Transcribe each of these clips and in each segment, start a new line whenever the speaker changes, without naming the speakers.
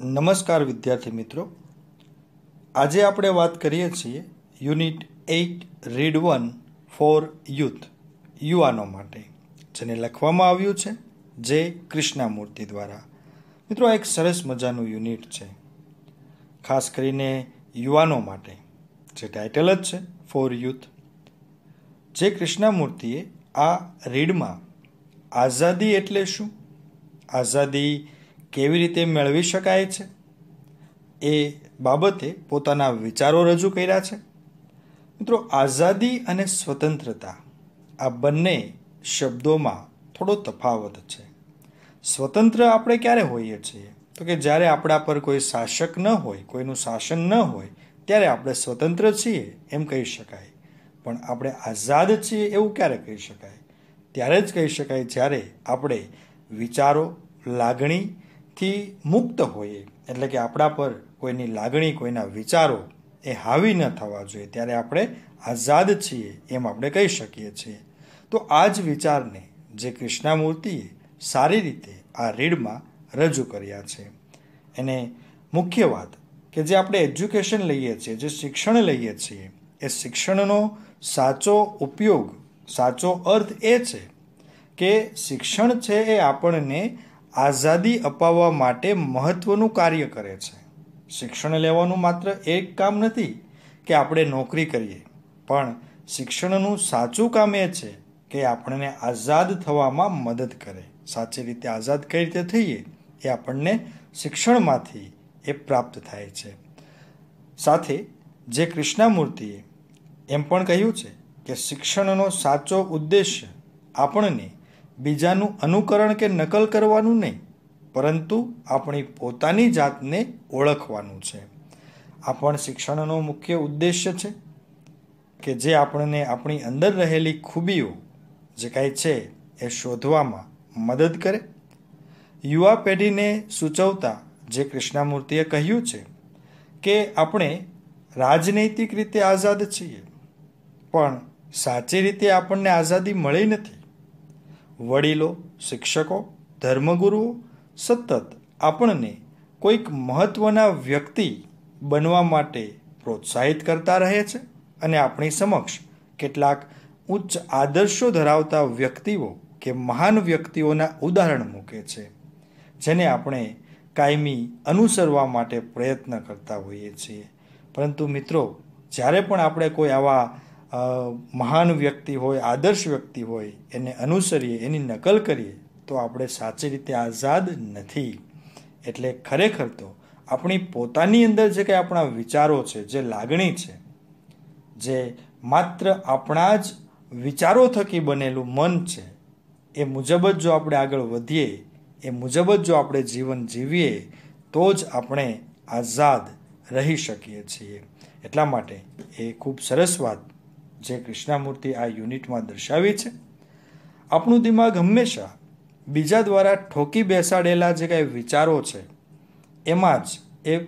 નમસ્કાર વિદ્યાર્થી મિત્રો આજે આપણે વાત કરીએ છીએ unit eight read one for youth યુવાનો માટે જેને લખવામાં આવ્યું છે જે કૃષ્ણામૂર્તિ દ્વારા મિત્રો આ એક સરસ મજાનું યુનિટ છે ખાસ કરીને યુવાનો માટે જે ટાઇટલ જ છે ફોર યુથ જે કૃષ્ણામૂર્તિએ આ રીડમાં આઝાદી એટલે શું આઝાદી કેવી રીતે મેળવી શકાય છે એ બાબતે પોતાના વિચારો રજૂ કર્યા છે મિત્રો આઝાદી અને સ્વતંત્રતા આ બંને શબ્દોમાં થોડો તફાવત છે સ્વતંત્ર આપણે ક્યારે હોઈએ છીએ તો કે જ્યારે આપણા પર કોઈ શાસક ન હોય કોઈનું શાસન ન હોય ત્યારે આપણે સ્વતંત્ર છીએ એમ કહી શકાય પણ આપણે આઝાદ છીએ એવું ક્યારે કહી શકાય ત્યારે જ કહી શકાય જ્યારે આપણે વિચારો લાગણી થી મુક્ત હોઈએ એટલે કે આપણા પર કોઈની લાગણી કોઈના વિચારો એ હાવી ન થવા જોઈએ ત્યારે આપણે આઝાદ છીએ એમ આપણે કહી શકીએ છીએ તો આ જ વિચારને જે કૃષ્ણામૂર્તિએ સારી રીતે આ રીડમાં રજૂ કર્યા છે એને મુખ્ય વાત કે જે આપણે એજ્યુકેશન લઈએ છીએ જે શિક્ષણ લઈએ છીએ એ શિક્ષણનો સાચો ઉપયોગ સાચો અર્થ એ છે કે શિક્ષણ છે એ આપણને આઝાદી અપાવવા માટે મહત્ત્વનું કાર્ય કરે છે શિક્ષણ લેવાનું માત્ર એક કામ નથી કે આપણે નોકરી કરીએ પણ શિક્ષણનું સાચું કામ એ છે કે આપણને આઝાદ થવામાં મદદ કરે સાચી રીતે આઝાદ કઈ રીતે થઈએ એ આપણને શિક્ષણમાંથી એ પ્રાપ્ત થાય છે સાથે જે કૃષ્ણામૂર્તિએ એમ પણ કહ્યું છે કે શિક્ષણનો સાચો ઉદ્દેશ આપણને બીજાનું અનુકરણ કે નકલ કરવાનું નહીં પરંતુ આપણી પોતાની જાતને ઓળખવાનું છે આ પણ શિક્ષણનો મુખ્ય ઉદ્દેશ્ય છે કે જે આપણને આપણી અંદર રહેલી ખૂબીઓ જે કાંઈ છે એ શોધવામાં મદદ કરે યુવા પેઢીને સૂચવતા જે કૃષ્ણામૂર્તિએ કહ્યું છે કે આપણે રાજનૈતિક રીતે આઝાદ છીએ પણ સાચી રીતે આપણને આઝાદી મળી નથી વડીલો શિક્ષકો ધર્મગુરુઓ સતત આપણને કોઈક મહત્ત્વના વ્યક્તિ બનવા માટે પ્રોત્સાહિત કરતા રહે છે અને આપણી સમક્ષ કેટલાક ઉચ્ચ આદર્શો ધરાવતા વ્યક્તિઓ કે મહાન વ્યક્તિઓના ઉદાહરણ મૂકે છે જેને આપણે કાયમી અનુસરવા માટે પ્રયત્ન કરતા હોઈએ છીએ પરંતુ મિત્રો જ્યારે પણ આપણે કોઈ આવા મહાન વ્યક્તિ હોય આદર્શ વ્યક્તિ હોય એને અનુસરીએ એની નકલ કરીએ તો આપણે સાચી રીતે આઝાદ નથી એટલે ખરેખર તો આપણી પોતાની અંદર જે કંઈ આપણા વિચારો છે જે લાગણી છે જે માત્ર આપણા જ વિચારો થકી બનેલું મન છે એ મુજબ જ જો આપણે આગળ વધીએ એ મુજબ જ જો આપણે જીવન જીવીએ તો જ આપણે આઝાદ રહી શકીએ છીએ એટલા માટે એ ખૂબ સરસ વાત જે કૃષ્ણમૂર્તિ આ યુનિટમાં દર્શાવી છે આપણું દિમાગ હંમેશા બીજા દ્વારા ઠોકી બેસાડેલા જે કાંઈ વિચારો છે એમાં જ એ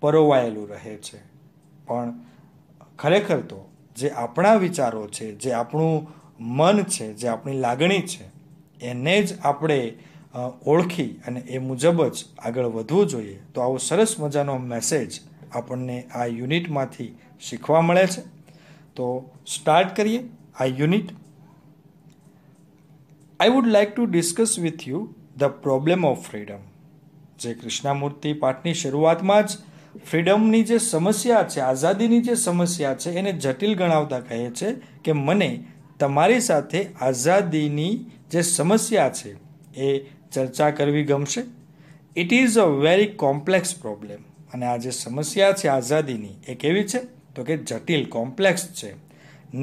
પરોવાયેલું રહે છે પણ ખરેખર તો જે આપણા વિચારો છે જે આપણું મન છે જે આપણી લાગણી છે એને જ આપણે ઓળખી અને એ મુજબ જ આગળ વધવું જોઈએ તો આવો સરસ મજાનો મેસેજ આપણને આ યુનિટમાંથી શીખવા મળે છે તો સ્ટાર્ટ કરીએ આ unit I would like to discuss with you the problem of freedom જે કૃષ્ણામૂર્તિ પાઠની શરૂઆતમાં જ ફ્રીડમની જે સમસ્યા છે આઝાદીની જે સમસ્યા છે એને જટિલ ગણાવતા કહે છે કે મને તમારી સાથે આઝાદીની જે સમસ્યા છે એ ચર્ચા કરવી ગમશે it is a very complex problem અને આ જે સમસ્યા છે આઝાદીની એ કેવી છે તો કે જટિલ કોમ્પ્લેક્સ છે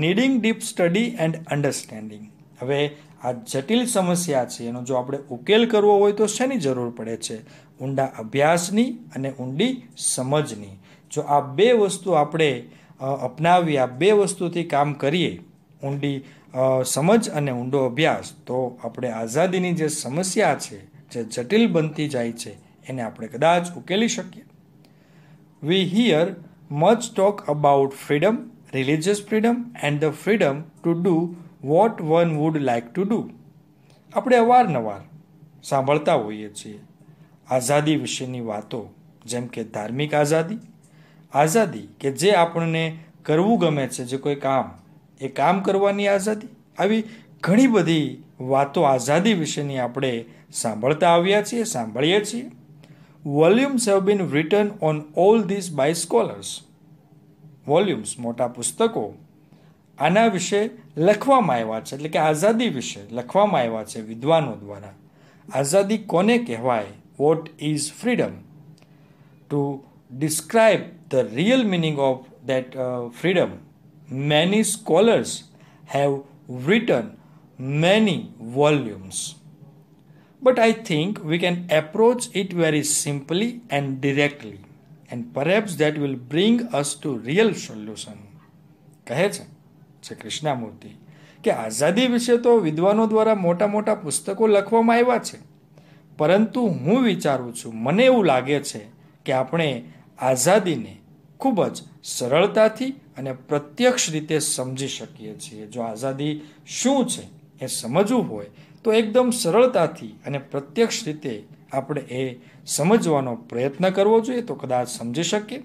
needing deep study and understanding હવે આ જટિલ સમસ્યા છે એનો જો આપણે ઉકેલ કરવો હોય તો શેની જરૂર પડે છે ઊંડા અભ્યાસની અને ઊંડી સમજની જો આ બે વસ્તુ આપણે અપનાવી આ બે વસ્તુથી કામ કરીએ ઊંડી સમજ અને ઊંડો અભ્યાસ તો આપણે આઝાદીની જે સમસ્યા છે જે જટિલ બનતી જાય છે એને આપણે કદાચ ઉકેલી શકીએ we hear much talk about freedom, religious freedom, and the freedom to do what one would like to do આપણે અવારનવાર સાંભળતા હોઈએ છીએ આઝાદી વિશેની વાતો જેમ કે ધાર્મિક આઝાદી આઝાદી કે જે આપણને કરવું ગમે છે જે કોઈ કામ એ કામ કરવાની આઝાદી આવી ઘણી બધી વાતો આઝાદી વિશેની આપણે સાંભળતા આવ્યા છીએ સાંભળીએ છીએ volumes have been written on all this by scholars volumes મોટા પુસ્તકો આના વિશે લખવામાં આવ્યા છે એટલે કે આઝાદી વિશે લખવામાં આવ્યા છે વિદ્વાનો દ્વારા આઝાદી કોને કહેવાય what is freedom to describe the real meaning of that freedom many scholars have written many volumes but I think we can approach it very simply and directly and perhaps that will bring us to real solution કહે છે શ્રી કૃષ્ણામૂર્તિ કે આઝાદી વિશે તો વિદ્વાનો દ્વારા મોટા મોટા પુસ્તકો લખવામાં આવ્યા છે પરંતુ હું વિચારું છું મને એવું લાગે છે કે આપણે આઝાદીને ખૂબ જ સરળતાથી અને પ્રત્યક્ષ રીતે સમજી શકીએ છીએ જો આઝાદી શું છે એ સમજવું હોય તો એકદમ સરળતાથી અને પ્રત્યક્ષ રીતે આપણે એ સમજવાનો પ્રયત્ન કરવો જોઈએ તો કદાચ સમજી શકીએ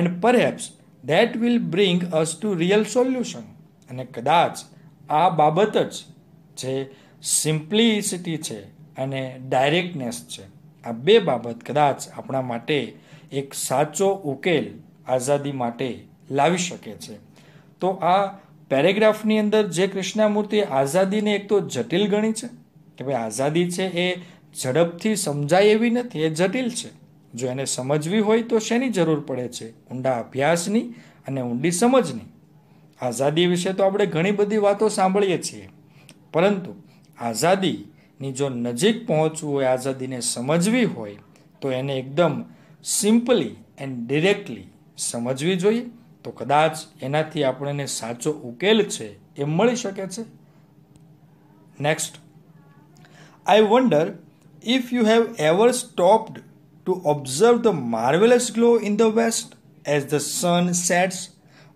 and perhaps that will bring us to real solution અને કદાચ આ બાબત જ જે સિમ્પ્લિસિટી છે અને ડાયરેક્ટનેસ છે આ બે બાબત કદાચ આપણા માટે એક સાચો ઉકેલ આઝાદી માટે લાવી શકે છે તો આ પેરેગ્રાફની અંદર જે કૃષ્ણમૂર્તિએ આઝાદીને એક તો જટિલ ગણી છે કે ભાઈ આઝાદી છે એ ઝડપથી સમજાય એવી નથી એ જટિલ છે જો એને સમજવી હોય તો શેની જરૂર પડે છે ઊંડા અભ્યાસની અને ઊંડી સમજની આઝાદી વિશે તો આપણે ઘણી બધી વાતો સાંભળીએ છીએ પરંતુ આઝાદીની જો નજીક પહોંચવું હોય આઝાદીને સમજવી હોય તો એને એકદમ સિમ્પલી એન્ડ ડિરેક્ટલી સમજવી જોઈએ તો કદાચ એનાથી આપણને સાચો ઉકેલ છે એ મળી શકે છે next I wonder if you have ever stopped to observe the marvellous glow in the west as the sun sets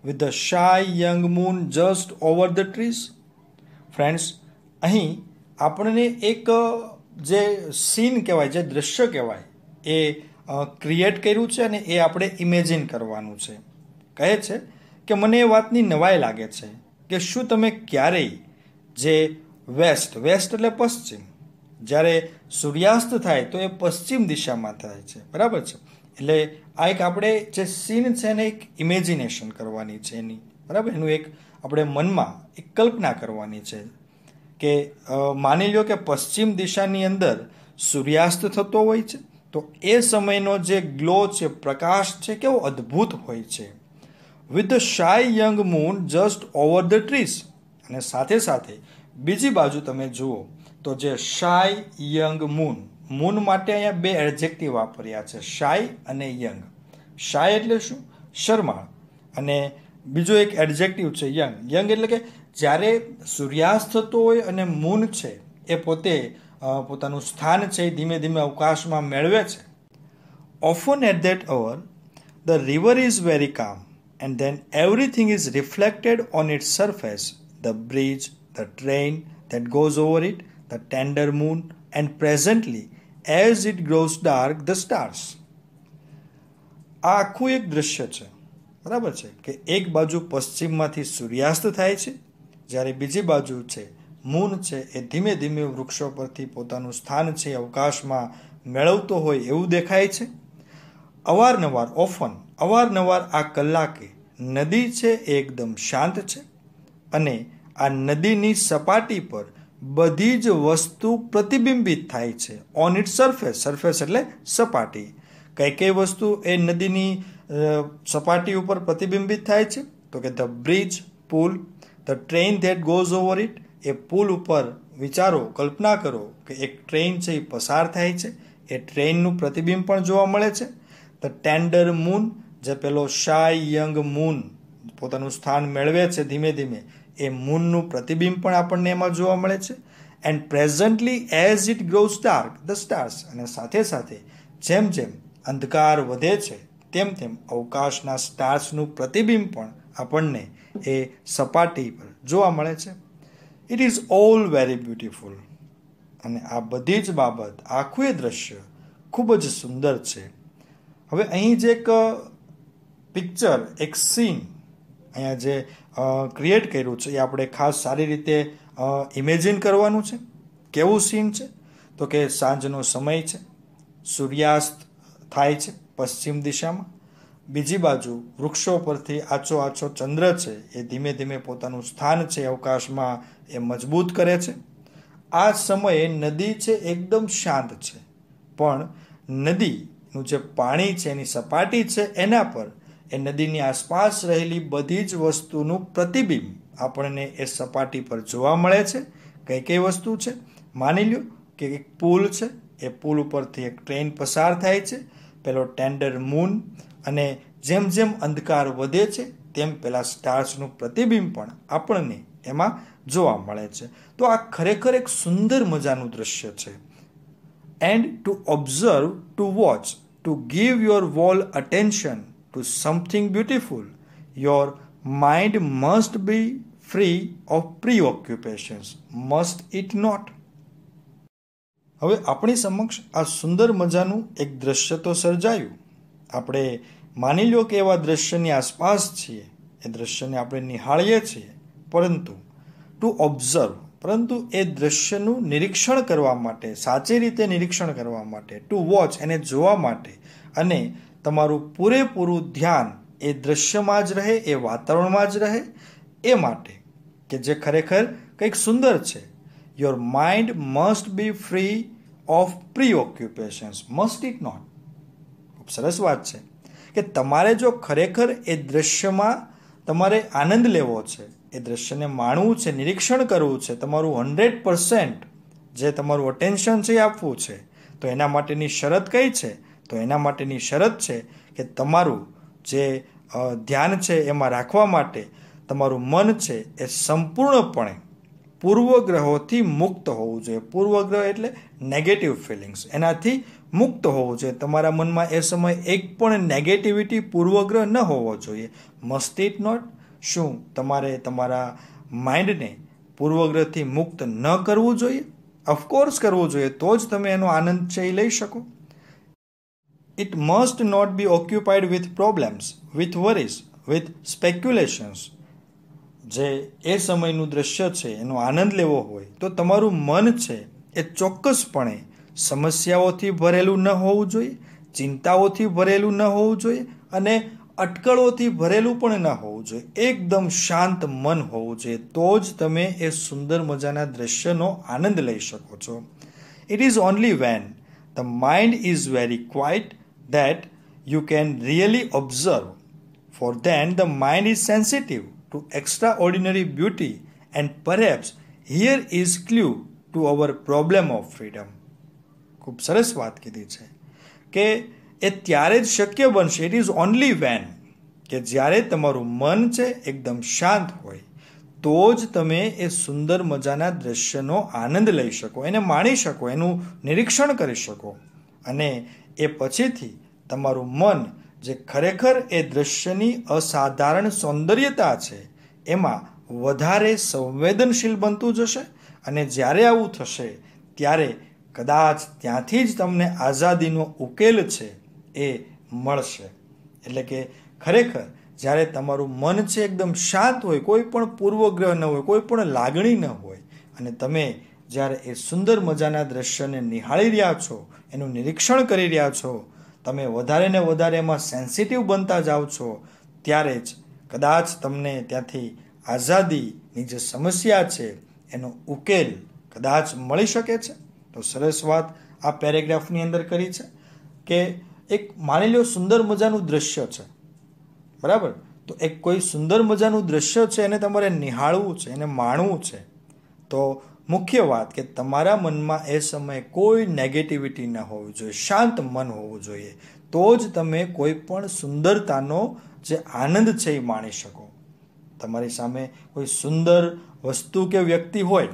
with the shy young moon just over the trees friends અહીં આપણને એક જે સીન કહેવાય જે દૃશ્ય કહેવાય એ create કર્યું છે અને એ આપણે ઇમેજિન કરવાનું છે કહે છે કે મને એ વાતની નવાઈ લાગે છે કે શું તમે ક્યારેય જે વેસ્ટ વેસ્ટ એટલે પશ્ચિમ જ્યારે સૂર્યાસ્ત થાય તો એ પશ્ચિમ દિશામાં થાય છે બરાબર છે એટલે આ એક આપણે જે સીન છે એને એક ઇમેજિનેશન કરવાની છે એની બરાબર એનું એક આપણે મનમાં એક કલ્પના કરવાની છે કે માની લો કે પશ્ચિમ દિશાની અંદર સૂર્યાસ્ત થતો હોય છે તો એ સમયનો જે ગ્લો છે પ્રકાશ છે કેવો અદ્ભુત હોય છે with the shy young moon just over the trees અને સાથે સાથે બીજી બાજુ તમે જુઓ તો જે શાય યંગ મૂન મૂન માટે અહીંયા બે એડજેક્ટિવ વાપર્યા છે શાય અને યંગ શાય એટલે શું શરમાળ અને બીજો એક એડજેક્ટિવ છે યંગ યંગ એટલે કે જ્યારે સૂર્યાસ્ત થતો હોય અને મૂન છે એ પોતે પોતાનું સ્થાન છે ધીમે ધીમે અવકાશમાં મેળવે છે often at that hour the river is very calm and then everything is reflected on its surface the bridge, the train that goes over it, the tender moon, and presently, as it grows dark, the stars. આ આખું એક દ્રશ્ય છે બરાબર છે કે એક બાજુ પશ્ચિમમાંથી સૂર્યાસ્ત થાય છે જ્યારે બીજી બાજુ છે મૂન છે એ ધીમે ધીમે વૃક્ષો પરથી પોતાનું સ્થાન છે અવકાશમાં મેળવતો હોય એવું દેખાય છે અવારનવાર ઓફન અવારનવાર આ કલાકે નદી છે એકદમ શાંત છે અને આ નદીની સપાટી પર બધી જ વસ્તુ પ્રતિબિંબિત થાય છે ઓન ઇટ સરફેસ સરફેસ એટલે સપાટી કઈ કઈ વસ્તુ એ નદીની સપાટી ઉપર પ્રતિબિંબિત થાય છે તો કે ધ બ્રિજ પુલ the train that goes over it એ પુલ ઉપર વિચારો કલ્પના કરો કે એક ટ્રેન છે એ પસાર થાય છે એ ટ્રેનનું પ્રતિબિંબ પણ જોવા મળે છે ધ ટેન્ડર મૂન જે પેલો શાય યંગ મૂન પોતાનું સ્થાન મેળવે છે ધીમે ધીમે એ મૂનનું પ્રતિબિંબ પણ આપણને એમાં જોવા મળે છે and presently as it grows dark the stars અને સાથે સાથે જેમ જેમ અંધકાર વધે છે તેમ તેમ અવકાશના સ્ટાર્સનું પ્રતિબિંબ પણ આપણને એ સપાટી પર જોવા મળે છે it is all very beautiful અને આ બધી જ બાબત આખું એ દ્રશ્ય ખૂબ જ સુંદર છે હવે અહીં જે એક પિક્ચર એક સીન અહીંયા જે ક્રિએટ કર્યું છે એ આપણે ખાસ સારી રીતે ઇમેજિન કરવાનું છે કેવું સીન છે તો કે સાંજનો સમય છે સૂર્યાસ્ત થાય છે પશ્ચિમ દિશામાં બીજી બાજુ વૃક્ષો પરથી આછો આછો ચંદ્ર છે એ ધીમે ધીમે પોતાનું સ્થાન છે અવકાશમાં એ મજબૂત કરે છે આ સમયે નદી છે એકદમ શાંત છે પણ નદીનું જે પાણી છે એની સપાટી છે એના પર એ નદીની આસપાસ રહેલી બધી જ વસ્તુનું પ્રતિબિંબ આપણને એ સપાટી પર જોવા મળે છે કઈ કઈ વસ્તુ છે માની લ્યો કે એક પુલ છે એ પુલ ઉપરથી એક ટ્રેન પસાર થાય છે પેલો ટેન્ડર મૂન અને જેમ જેમ અંધકાર વધે છે તેમ પેલા સ્ટાર્સનું પ્રતિબિંબ પણ આપણને એમાં જોવા મળે છે તો આ ખરેખર એક સુંદર મજાનું દ્રશ્ય છે and to observe to watch to give your whole attention to something beautiful. Your mind must be free of preoccupations, must it not? હવે આપણી સમક્ષ આ સુંદર મજાનું એક દ્રશ્ય તો સર્જાયું આપણે માની લો કે એવા દ્રશ્યની આસપાસ છીએ એ દ્રશ્યને આપણે નિહાળીએ છીએ પરંતુ ટુ ઓબ્ઝર્વ પરંતુ એ દ્રશ્યનું નિરીક્ષણ કરવા માટે સાચી રીતે નિરીક્ષણ કરવા માટે ટુ વોચ એને જોવા માટે અને તમારું પૂરેપૂરું ધ્યાન એ દૃશ્યમાં જ રહે એ વાતાવરણમાં જ રહે એ માટે કે જે ખરેખર કંઈક સુંદર છે your mind must be free of preoccupations must it not ખૂબ સરસ વાત છે કે તમારે જો ખરેખર એ દૃશ્યમાં તમારે આનંદ લેવો છે એ દૃશ્યને માણવું છે નિરીક્ષણ કરવું છે તમારું હંડ્રેડ પર્સન્ટ જે તમારું અટેન્શન છે એ આપવું છે તો એના માટેની શરત કઈ છે તો એના માટેની શરત છે કે તમારું જે ધ્યાન છે એમાં રાખવા માટે તમારું મન છે એ સંપૂર્ણપણે પૂર્વગ્રહોથી મુક્ત હોવું જોઈએ પૂર્વગ્રહ એટલે નેગેટિવ ફિલિંગ્સ એનાથી મુક્ત હોવું જોઈએ તમારા મનમાં એ સમય એક પણ નેગેટિવિટી પૂર્વગ્રહ ન હોવો જોઈએ મસ્તી ઇટ નોટ શું તમારે તમારા માઇન્ડને પૂર્વગ્રહથી મુક્ત ન કરવું જોઈએ અફકોર્સ કરવું જોઈએ તો જ તમે એનો આનંદ છે એ લઈ શકો it must not be occupied with problems with worries, with speculations જે એ સમયનું દ્રશ્ય છે એનો આનંદ લેવો હોય તો તમારું મન છે એ ચોક્કસપણે સમસ્યાઓથી ભરેલું ન હોવું જોઈએ ચિંતાઓથી ભરેલું ન હોવું જોઈએ અને અટકળોથી ભરેલું પણ ન હોવું જોઈએ એકદમ શાંત મન હોવું જોઈએ તો જ તમે એ સુંદર મજાના દ્રશ્યનો આનંદ લઈ શકો છો it is only when the mind is very quiet that you can really observe, for then the mind is sensitive to extraordinary beauty, and perhaps here is clue to our problem of freedom. ખૂબ સરસ વાત કીધી છે કે એ ત્યારે જ શક્ય બનશે ઇટ ઇઝ ઓનલી વેન કે જ્યારે તમારું મન છે એકદમ શાંત હોય તો જ તમે એ સુંદર મજાના દ્રશ્યનો આનંદ લઈ શકો એને માણી શકો એનું નિરીક્ષણ કરી શકો અને એ પછીથી તમારું મન જે ખરેખર એ દૃશ્યની અસાધારણ સૌંદર્યતા છે એમાં વધારે સંવેદનશીલ બનતું જશે અને જ્યારે આવું થશે ત્યારે કદાચ ત્યાંથી જ તમને આઝાદીનો ઉકેલ છે એ મળશે એટલે કે ખરેખર જ્યારે તમારું મન છે એકદમ શાંત હોય કોઈ પણ પૂર્વગ્રહ ન હોય કોઈ પણ લાગણી ન હોય અને તમે જ્યારે એ સુંદર મજાના દ્રશ્યને નિહાળી રહ્યા છો એનું નિરીક્ષણ કરી રહ્યા છો તમે વધારે ને વધારે એમાં સેન્સિટિવ બનતા જાઓ છો ત્યારે જ કદાચ તમને ત્યાંથી આઝાદીની જે સમસ્યા છે એનો ઉકેલ કદાચ મળી શકે છે તો સરસ વાત આ પેરેગ્રાફની અંદર કરી છે કે એક માની લો સુંદર મજાનું દ્રશ્ય છે બરાબર તો એક કોઈ સુંદર મજાનું દ્રશ્ય છે એને તમારે નિહાળવું છે એને માણવું છે તો મુખ્ય વાત કે તમારા મનમાં એ સમયે કોઈ નેગેટિવિટી ન હોવી જોઈએ શાંત મન હોવું જોઈએ તો જ તમે કોઈ પણ સુંદરતાનો જે આનંદ છે એ માણી શકો તમારી સામે કોઈ સુંદર વસ્તુ કે વ્યક્તિ હોય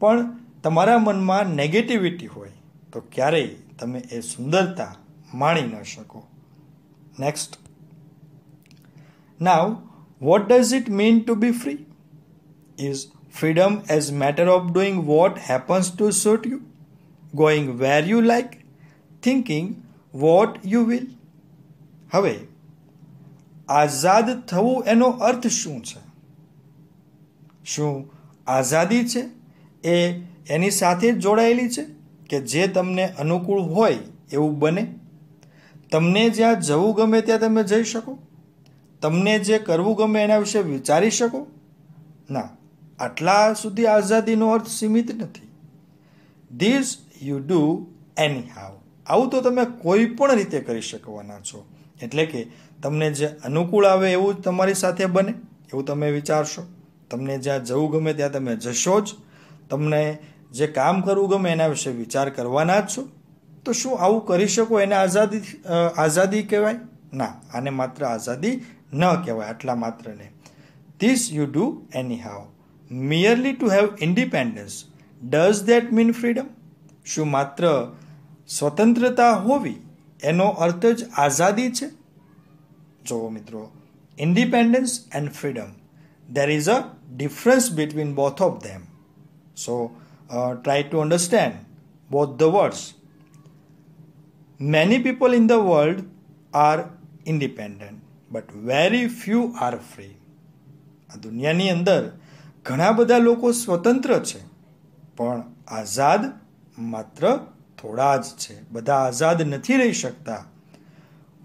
પણ તમારા મનમાં નેગેટિવિટી હોય તો ક્યારેય તમે એ સુંદરતા માણી ન શકો next now what does it mean to be free is freedom as matter of doing what happens to suit you going where you like thinking what you will હવે આઝાદ થવું એનો અર્થ શું છે શું આઝાદી છે એ એની સાથે જોડાયેલી છે કે જે તમને અનુકૂળ હોય એવું બને તમને જ્યાં જવું ગમે ત્યાં તમે જઈ શકો તમને જે કરવું ગમે એના વિશે વિચારી શકો ના આટલા સુધી આઝાદીનો અર્થ સીમિત નથી this you do anyhow આવું તો તમે કોઈ પણ રીતે કરી શકવાના છો એટલે કે તમને જે અનુકૂળ આવે એવું જ તમારી સાથે બને એવું તમે વિચારશો તમને જ્યાં જવું ગમે ત્યાં તમે જશો જ તમને જે કામ કરવું ગમે એના વિશે વિચાર કરવાના જ છો તો શું આવું કરી શકો એને આઝાદી આઝાદી કહેવાય ના આને માત્ર આઝાદી ન કહેવાય આટલા માત્રને this you do anyhow merely to have independence does that mean freedom શું માત્ર સ્વતંત્રતા હોવી એનો અર્થ જ આઝાદી છે જુઓ મિત્રો independence there is a difference between both of them. So uh, try to understand both the words. Many people in the world are independent, but very few are free. આ દુનિયાની ઘણા બધા લોકો સ્વતંત્ર છે પણ આઝાદ માત્ર થોડા જ છે બધા આઝાદ નથી રહી શકતા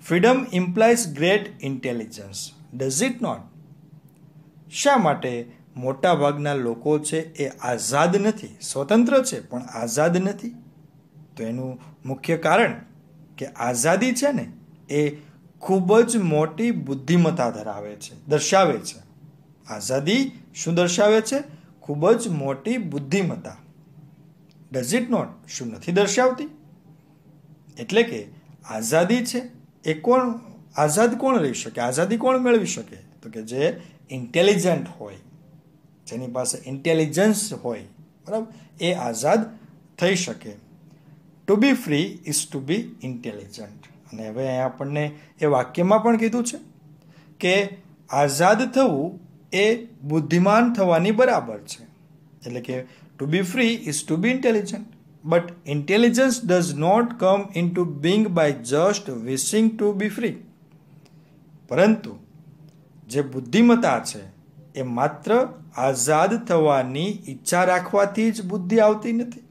freedom implies great intelligence does it not શા માટે મોટાભાગના લોકો છે એ આઝાદ નથી સ્વતંત્ર છે પણ આઝાદ નથી તો એનું મુખ્ય કારણ કે આઝાદી છે ને એ ખૂબ જ મોટી બુદ્ધિમત્તા ધરાવે છે દર્શાવે છે આઝાદી શું દર્શાવે છે ખૂબ જ મોટી બુદ્ધિમત્તા ડઝ ઇટ નોટ શું નથી દર્શાવતી એટલે કે આઝાદી છે એ કોણ આઝાદ કોણ રહી શકે આઝાદી કોણ મેળવી શકે તો કે જે ઇન્ટેલિજન્ટ હોય જેની પાસે ઇન્ટેલિજન્સ હોય બરાબર એ આઝાદ થઈ શકે to be free is to be intelligent અને હવે અહીંયા આપણને એ વાક્યમાં પણ કીધું છે કે આઝાદ થવું એ બુદ્ધિમાન થવાની બરાબર છે એટલે કે to be free is to be intelligent but intelligence does not come into being by just wishing to be free પરંતુ જે બુદ્ધિમત્તા છે એ માત્ર આઝાદ થવાની ઈચ્છા રાખવાથી જ બુદ્ધિ આવતી નથી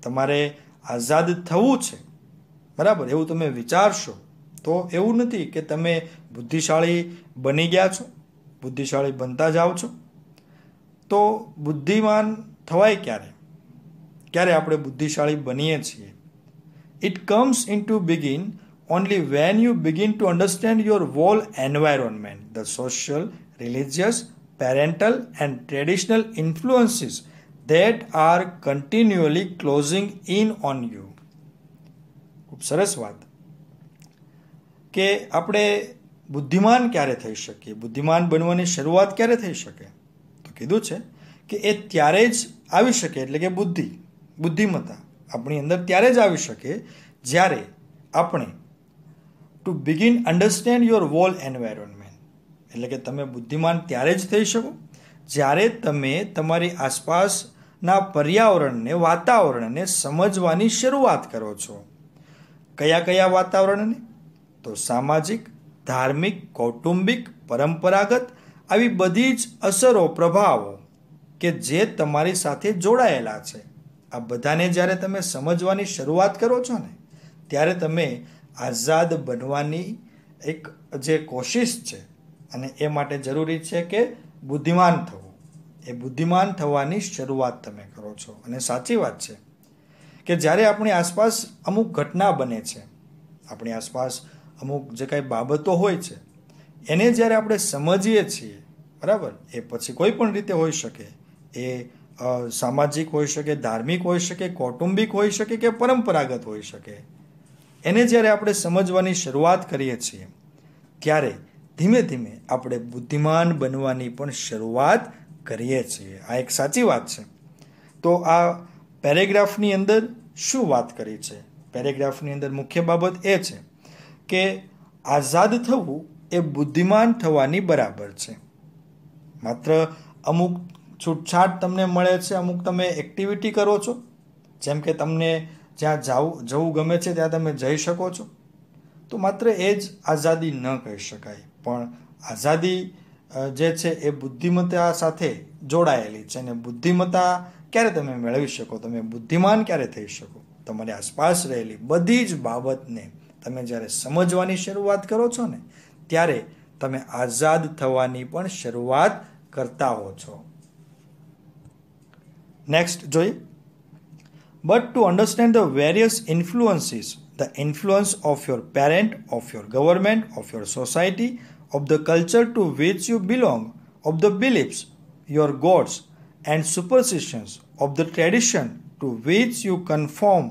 તમારે આઝાદ થવું છે બરાબર એવું તમે વિચારશો તો એવું નથી કે તમે બુદ્ધિશાળી બની ગયા છો બુદ્ધિશાળી બનતા જાઓ છો તો બુદ્ધિમાન થવાય ક્યારે ક્યારે આપણે બુદ્ધિશાળી બનીએ છીએ it comes into begin only when you begin to understand your whole environment the social religious parental and traditional influences that are continually closing in on you ખૂબ સરસ વાત કે આપણે બુદ્ધિમાન ક્યારે થઈ શકીએ બુદ્ધિમાન બનવાની શરૂઆત ક્યારે થઈ શકે તો કીધું છે કે એ ત્યારે જ આવી શકે એટલે કે બુદ્ધિ બુદ્ધિમત્તા આપણી અંદર ત્યારે જ આવી શકે જ્યારે આપણે to begin understand your whole environment એટલે કે તમે બુદ્ધિમાન ત્યારે જ થઈ શકો જ્યારે તમે તમારી આસપાસના પર્યાવરણને વાતાવરણને સમજવાની શરૂઆત કરો છો કયા કયા વાતાવરણને તો સામાજિક ધાર્મિક કૌટુંબિક પરંપરાગત આવી બધી જ અસરો પ્રભાવો કે જે તમારી સાથે જોડાયેલા છે આ બધાને જ્યારે તમે સમજવાની શરૂઆત કરો છો ને ત્યારે તમે આઝાદ બનવાની એક જે કોશિશ છે અને એ માટે જરૂરી છે કે બુદ્ધિમાન થવું એ બુદ્ધિમાન થવાની શરૂઆત તમે કરો છો અને સાચી વાત છે કે જ્યારે આપણી આસપાસ અમુક ઘટના બને છે આપણી આસપાસ અમુક જે કાંઈ બાબતો હોય છે એને જ્યારે આપણે સમજીએ છીએ બરાબર એ પછી કોઈ પણ રીતે હોઈ શકે એ સામાજિક હોઈ શકે ધાર્મિક હોઈ શકે કૌટુંબિક હોઈ શકે કે પરંપરાગત હોઈ શકે એને જ્યારે આપણે સમજવાની શરૂઆત કરીએ છીએ ત્યારે ધીમે ધીમે આપણે બુદ્ધિમાન બનવાની પણ શરૂઆત કરીએ છીએ આ એક સાચી વાત છે તો આ પેરેગ્રાફની અંદર શું વાત કરી છે પેરેગ્રાફની અંદર મુખ્ય બાબત એ છે કે આઝાદ થવું એ બુદ્ધિમાન થવાની બરાબર છે માત્ર અમુક છૂટછાટ તમને મળે છે અમુક તમે એક્ટિવિટી કરો છો જેમ કે તમને જ્યાં જાવું જવું ગમે છે ત્યાં તમે જઈ શકો છો તો માત્ર એ જ આઝાદી ન કહી શકાય પણ આઝાદી જે છે એ બુદ્ધિમત્તા સાથે જોડાયેલી છે અને બુદ્ધિમત્તા ક્યારે તમે મેળવી શકો તમે બુદ્ધિમાન ક્યારે થઈ શકો તમારી આસપાસ રહેલી બધી જ બાબતને તમે જ્યારે સમજવાની શરૂઆત કરો છો ને ત્યારે તમે આઝાદ થવાની પણ શરૂઆત કરતા હો છો નેક્સ્ટ જોઈએ but to understand the various influences the influence of your parent of your government of your society of the culture to which you belong of the beliefs your gods and superstitions of the tradition to which you conform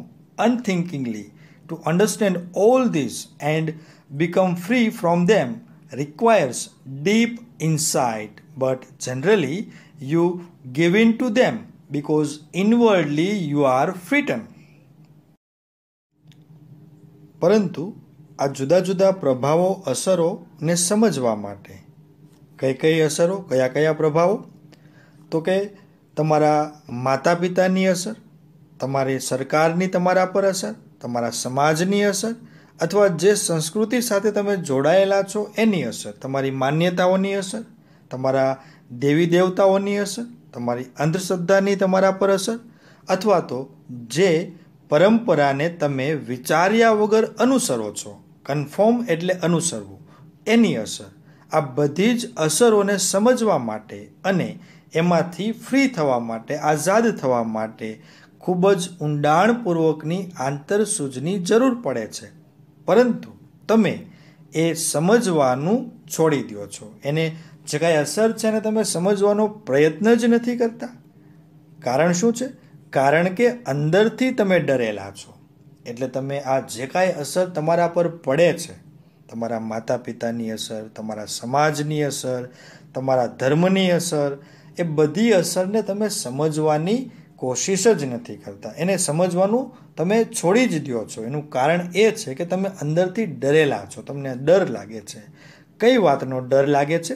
unthinkingly To understand all this and become free from them requires deep insight, but generally you give in to them because inwardly you are frightened. પરંતુ આ જુદા જુદા પ્રભાવો અસરોને સમજવા માટે કઈ કઈ અસરો કયા કયા પ્રભાવો તો કે તમારા માતા પિતાની અસર તમારી સરકારની તમારા પર અસર તમારા સમાજની અસર અથવા જે સંસ્કૃતિ સાથે તમે જોડાયેલા છો એની અસર તમારી માન્યતાઓની અસર તમારા દેવી દેવતાઓની અસર તમારી અંધશ્રદ્ધાની તમારા પર અસર અથવા તો જે પરંપરાને તમે વિચાર્યા વગર અનુસરો છો કન્ફર્મ એટલે અનુસરવું એની અસર આ બધી જ અસરોને સમજવા માટે અને એમાંથી ફ્રી થવા માટે આઝાદ થવા માટે ખૂબ જ ઊંડાણપૂર્વકની આંતરસૂઝની જરૂર પડે છે પરંતુ તમે એ સમજવાનું છોડી દો છો એને જે કાંઈ અસર છે ને તમે સમજવાનો પ્રયત્ન જ નથી કરતા કારણ શું છે કારણ કે અંદરથી તમે ડરેલા છો એટલે તમે આ જે કાંઈ અસર તમારા પર પડે છે તમારા માતા પિતાની અસર તમારા સમાજની અસર તમારા ધર્મની અસર એ બધી અસરને તમે સમજવાની કોશિશ જ નથી કરતા એને સમજવાનું તમે છોડી જ દો છો એનું કારણ એ છે કે તમે અંદરથી ડરેલા છો તમને ડર લાગે છે કઈ વાતનો ડર લાગે છે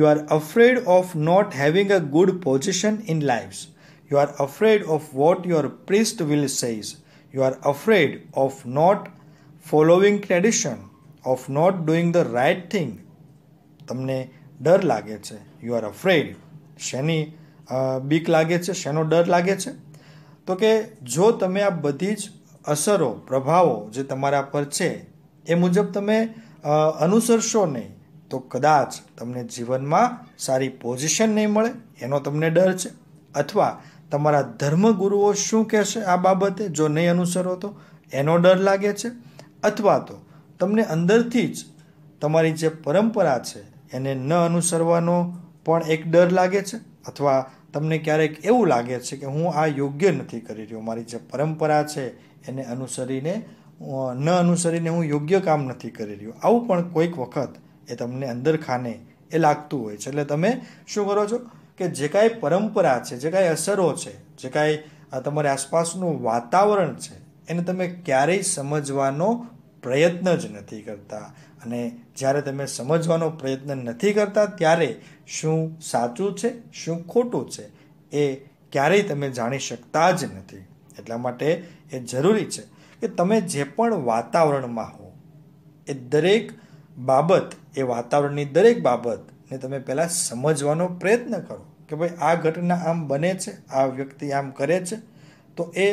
you are afraid of not having a good position in life you are afraid of what your priest will says you are afraid of not following tradition of not doing the right thing તમને ડર લાગે છે you are afraid શેની બીક લાગે છે શેનો ડર લાગે છે તો કે જો તમે આ બધી જ અસરો પ્રભાવો જે તમારા પર છે એ મુજબ તમે અનુસરશો નહીં તો કદાચ તમને જીવનમાં સારી પોઝિશન નહીં મળે એનો તમને ડર છે અથવા તમારા ધર્મગુરુઓ શું કહેશે આ બાબતે જો નહીં અનુસરો તો એનો ડર લાગે છે અથવા તો તમને અંદરથી જ તમારી જે પરંપરા છે એને ન અનુસરવાનો પણ એક ડર લાગે છે અથવા તમને ક્યારેક એવું લાગે છે કે હું આ યોગ્ય નથી કરી રહ્યો મારી જે પરંપરા છે એને અનુસરીને ન અનુસરીને હું યોગ્ય કામ નથી કરી રહ્યો આવું પણ કોઈક વખત એ તમને અંદર ખાને એ લાગતું હોય છે એટલે તમે શું કરો છો કે જે કાંઈ પરંપરા છે જે કાંઈ અસરો છે જે કાંઈ તમારી આસપાસનું વાતાવરણ છે એને તમે ક્યારેય સમજવાનો પ્રયત્ન જ નથી કરતા અને જ્યારે તમે સમજવાનો પ્રયત્ન નથી કરતા ત્યારે શું સાચું છે શું ખોટું છે એ ક્યારેય તમે જાણી શકતા જ નથી એટલા માટે એ જરૂરી છે કે તમે જે પણ વાતાવરણમાં હો એ દરેક બાબત એ વાતાવરણની દરેક બાબતને તમે પહેલાં સમજવાનો પ્રયત્ન કરો કે ભાઈ આ ઘટના આમ બને છે આ વ્યક્તિ આમ કરે છે તો એ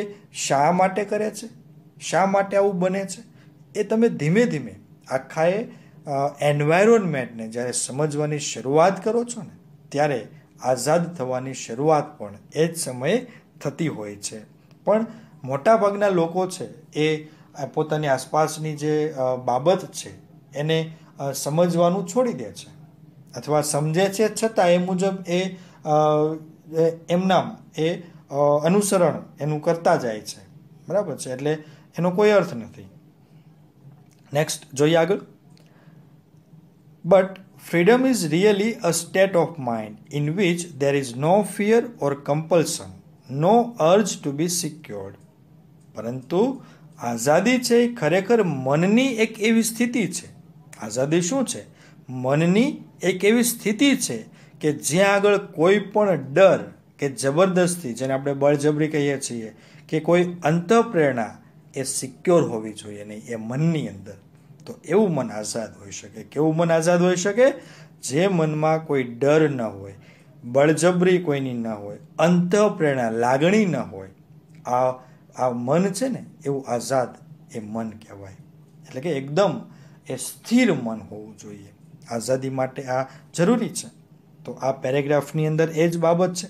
શા માટે કરે છે શા માટે આવું બને છે એ તમે ધીમે ધીમે આખાએ એન્વાયરોનમેન્ટને જ્યારે સમજવાની શરૂઆત કરો છો ને ત્યારે આઝાદ થવાની શરૂઆત પણ એ જ સમયે થતી હોય છે પણ મોટાભાગના લોકો છે એ પોતાની આસપાસની જે બાબત છે એને સમજવાનું છોડી દે છે અથવા સમજે છે છતાં એ મુજબ એ એમનામ એ અનુસરણ એનું કરતા જાય છે બરાબર છે એટલે એનો કોઈ અર્થ નથી નેક્સ્ટ જોઈએ આગળ But freedom is really a state of mind in which there is no fear or compulsion, no urge to be secured. પરંતુ આઝાદી છે ખરેખર મનની એક એવી સ્થિતિ છે આઝાદી શું છે મનની એક એવી સ્થિતિ છે કે જ્યાં આગળ કોઈ પણ ડર કે જબરદસ્તી જેને આપણે બળજબરી કહીએ છીએ કે કોઈ અંતઃપ્રેરણા એ સિક્યોર હોવી જોઈએ નહીં એ મનની અંદર તો એવું મન આઝાદ હોઈ શકે કેવું મન આઝાદ હોઈ શકે જે મનમાં કોઈ ડર ન હોય બળજબરી કોઈની ન હોય અંતઃપ્રેરણા લાગણી ન હોય આ આ મન છે ને એવું આઝાદ એ મન કહેવાય એટલે કે એકદમ એ સ્થિર મન હોવું જોઈએ આઝાદી માટે આ જરૂરી છે તો આ પેરેગ્રાફની અંદર એ જ બાબત છે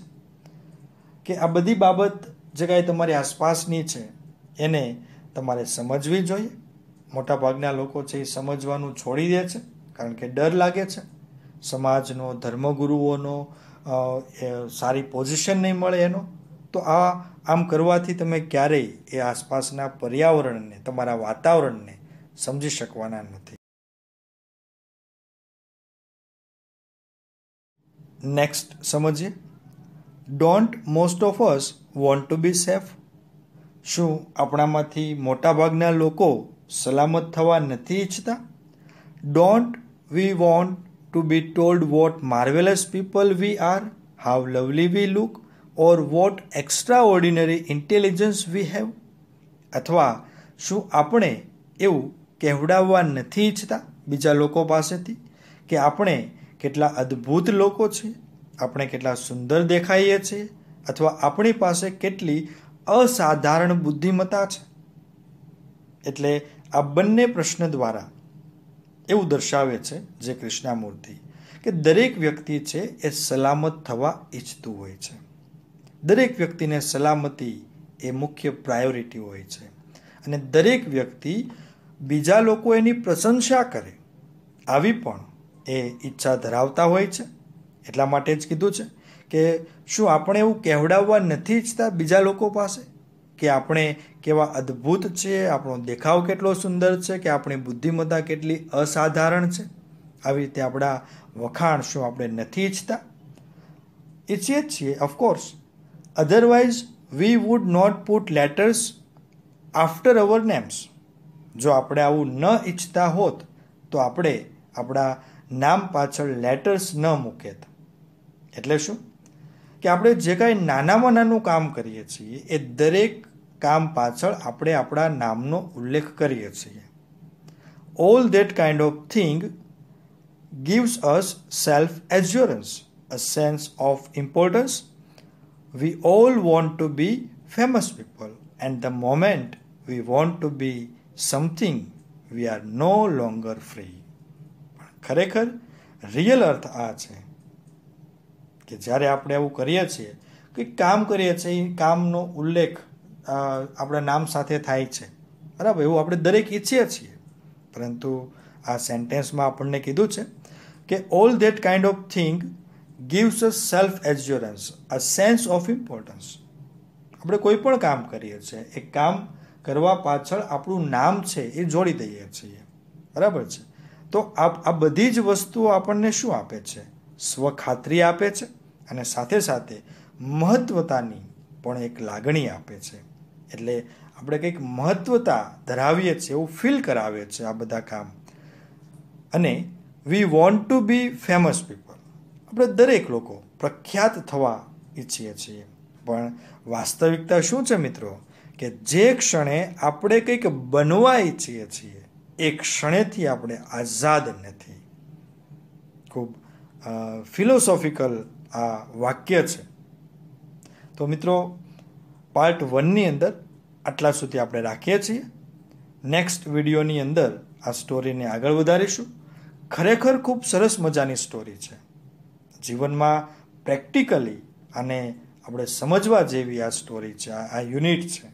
કે આ બધી બાબત જે કાંઈ તમારી આસપાસની છે એને તમારે સમજવી જોઈએ મોટાભાગના લોકો છે એ સમજવાનું છોડી દે છે કારણ કે ડર લાગે છે સમાજનો ધર્મગુરુઓનો સારી પોઝિશન નહીં મળે એનો તો આ આમ કરવાથી તમે ક્યારેય એ આસપાસના પર્યાવરણને તમારા વાતાવરણને સમજી શકવાના નથી નેક્સ્ટ સમજીએ don't most of us want to be safe શું આપણામાંથી મોટાભાગના લોકો સલામત થવા નથી ઈચ્છતા don't we want to be told what marvellous people we are how lovely we look or what extraordinary intelligence we have અથવા શું આપણે એવું કહેવડાવવા નથી ઈચ્છતા બીજા લોકો પાસેથી કે આપણે કેટલા અદ્ભુત લોકો છે આપણે કેટલા સુંદર દેખાઈએ છીએ અથવા આપણી પાસે કેટલી અસાધારણ બુદ્ધિમત્તા છે એટલે આ બંને પ્રશ્ન દ્વારા એવું દર્શાવે છે જે કૃષ્ણામૂર્તિ કે દરેક વ્યક્તિ છે એ સલામત થવા ઈચ્છતું હોય છે દરેક વ્યક્તિને સલામતી એ મુખ્ય પ્રાયોરિટી હોય છે અને દરેક વ્યક્તિ બીજા લોકો એની પ્રશંસા કરે આવી પણ એ ઈચ્છા ધરાવતા હોય છે એટલા માટે જ કીધું છે કે શું આપણે એવું કહેવડાવવા નથી ઈચ્છતા બીજા લોકો પાસે કે આપણે કેવા અદ્ભુત છે આપણો દેખાવ કેટલો સુંદર છે કે આપણી બુદ્ધિમત્તા કેટલી અસાધારણ છે આવી રીતે આપણા વખાણ શું આપણે નથી ઈચ્છતા ઈચ્છીએ જ છીએ of course otherwise we would not put letters after our names જો આપણે આવું ન ઈચ્છતા હોત તો આપણે આપણા નામ પાછળ લેટર્સ ન મૂકેત એટલે શું કે આપણે જે કાંઈ નાનામાં નાનું કામ કરીએ છીએ એ દરેક કામ પાછળ આપણે આપણા નામનો ઉલ્લેખ કરીએ છીએ all that kind of thing gives us self assurance, a sense of importance. We all want to be famous people, and the moment we want to be something, we are no longer free. ખરેખર real અર્થ આ છે કે જ્યારે આપણે એવું કરીએ છીએ કંઈક કામ કરીએ છીએ એ કામનો ઉલ્લેખ આપણા નામ સાથે થાય છે બરાબર એવું આપણે દરેક ઈચ્છીએ છીએ પરંતુ આ સેન્ટેન્સમાં આપણને કીધું છે કે all that kind of thing gives a self assurance a sense of importance આપણે કોઈ પણ કામ કરીએ છીએ એ કામ કરવા પાછળ આપણું નામ છે એ જોડી દઈએ છીએ બરાબર છે તો આ બધી જ વસ્તુઓ આપણને શું આપે છે સ્વખાતરી આપે છે અને સાથે સાથે મહત્વતાની પણ એક લાગણી આપે છે એટલે આપણે કંઈક મહત્વતા ધરાવીએ છીએ એવું ફીલ કરાવે છે આ બધા કામ અને we want to be famous people આપણે દરેક લોકો પ્રખ્યાત થવા ઈચ્છીએ છીએ પણ વાસ્તવિકતા શું છે મિત્રો કે જે ક્ષણે આપણે કંઈક બનવા ઈચ્છીએ છીએ એ ક્ષણેથી આપણે આઝાદ નથી ખૂબ ફિલોસોફિકલ આ વાક્ય છે તો મિત્રો પાર્ટ વનની અંદર આટલા સુધી આપણે રાખીએ છીએ નેક્સ્ટ વિડીયોની અંદર આ સ્ટોરીને આગળ વધારીશું ખરેખર ખૂબ સરસ મજાની સ્ટોરી છે જીવનમાં પ્રેક્ટિકલી અને આપણે સમજવા જેવી આ સ્ટોરી છે આ યુનિટ છે